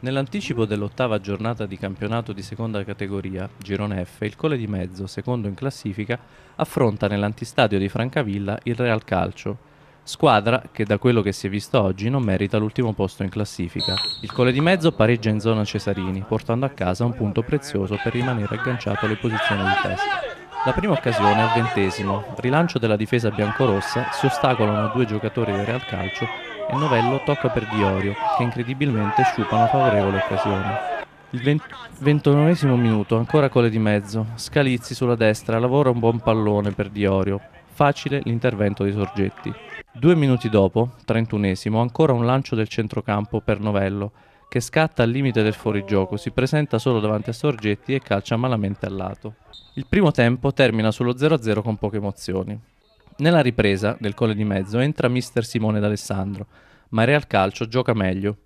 Nell'anticipo dell'ottava giornata di campionato di seconda categoria, Girone F, il Cole di Mezzo, secondo in classifica, affronta nell'antistadio di Francavilla il Real Calcio, squadra che da quello che si è visto oggi non merita l'ultimo posto in classifica. Il Cole di Mezzo pareggia in zona Cesarini, portando a casa un punto prezioso per rimanere agganciato alle posizioni di testa. La prima occasione è al ventesimo, rilancio della difesa biancorossa, si ostacolano due giocatori del Real Calcio e Novello tocca per Diorio, che incredibilmente sciupa una favorevole occasione. Il ventunesimo minuto, ancora cole di mezzo, Scalizzi sulla destra lavora un buon pallone per Diorio, facile l'intervento dei Sorgetti. Due minuti dopo, trentunesimo, ancora un lancio del centrocampo per Novello, che scatta al limite del fuorigioco, si presenta solo davanti a Sorgetti e calcia malamente al lato. Il primo tempo termina sullo 0-0 con poche emozioni. Nella ripresa del Colle di Mezzo entra mister Simone D'Alessandro, ma il Real Calcio gioca meglio.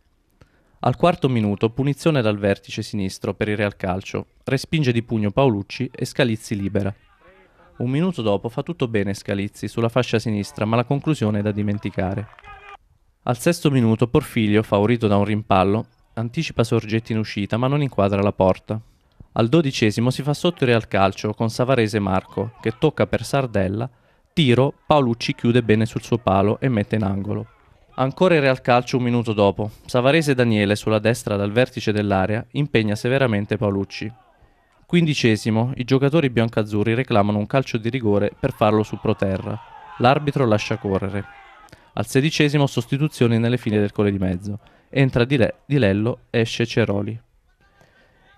Al quarto minuto punizione dal vertice sinistro per il Real Calcio, respinge di pugno Paolucci e Scalizzi libera. Un minuto dopo fa tutto bene Scalizzi sulla fascia sinistra, ma la conclusione è da dimenticare. Al sesto minuto Porfilio, favorito da un rimpallo, anticipa Sorgetti in uscita ma non inquadra la porta. Al dodicesimo si fa sotto il Real Calcio con Savarese Marco, che tocca per Sardella Tiro, Paolucci chiude bene sul suo palo e mette in angolo. Ancora il Real Calcio un minuto dopo. Savarese Daniele sulla destra dal vertice dell'area impegna severamente Paolucci. Quindicesimo, i giocatori biancazzurri reclamano un calcio di rigore per farlo su proterra. L'arbitro lascia correre. Al sedicesimo sostituzioni nelle file del cole di mezzo. Entra Di, Re, di Lello, esce Ceroli.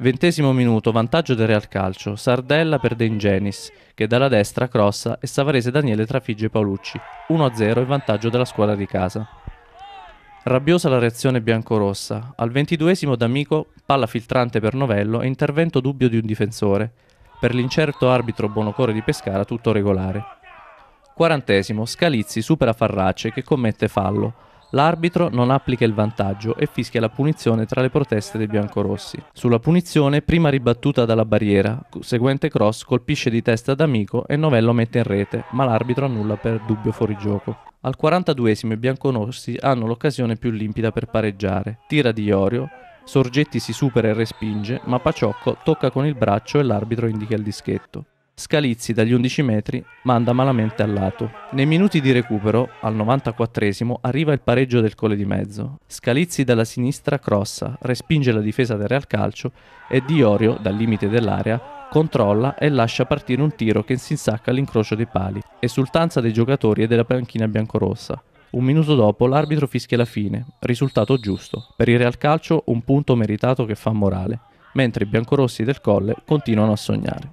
Ventesimo minuto, vantaggio del Real Calcio. Sardella per De Ingenis, che dalla destra crossa e Savarese Daniele trafigge Paolucci. 1-0 il vantaggio della squadra di casa. Rabbiosa la reazione biancorossa. Al ventiduesimo D'Amico, palla filtrante per Novello e intervento dubbio di un difensore. Per l'incerto arbitro Bonocore di Pescara tutto regolare. Quarantesimo, Scalizzi supera Farrace che commette fallo. L'arbitro non applica il vantaggio e fischia la punizione tra le proteste dei biancorossi. Sulla punizione, prima ribattuta dalla barriera, seguente cross colpisce di testa d'amico e Novello mette in rete, ma l'arbitro annulla per dubbio fuorigioco. Al 42esimo i biancorossi hanno l'occasione più limpida per pareggiare. Tira di Iorio, Sorgetti si supera e respinge, ma Paciocco tocca con il braccio e l'arbitro indica il dischetto. Scalizzi dagli 11 metri manda malamente al lato. Nei minuti di recupero, al 94 arriva il pareggio del Cole di mezzo. Scalizzi dalla sinistra crossa, respinge la difesa del Real Calcio e Diorio, dal limite dell'area, controlla e lascia partire un tiro che si insacca all'incrocio dei pali, esultanza dei giocatori e della panchina biancorossa. Un minuto dopo l'arbitro fischia la fine, risultato giusto, per il Real Calcio un punto meritato che fa morale, mentre i biancorossi del Colle continuano a sognare.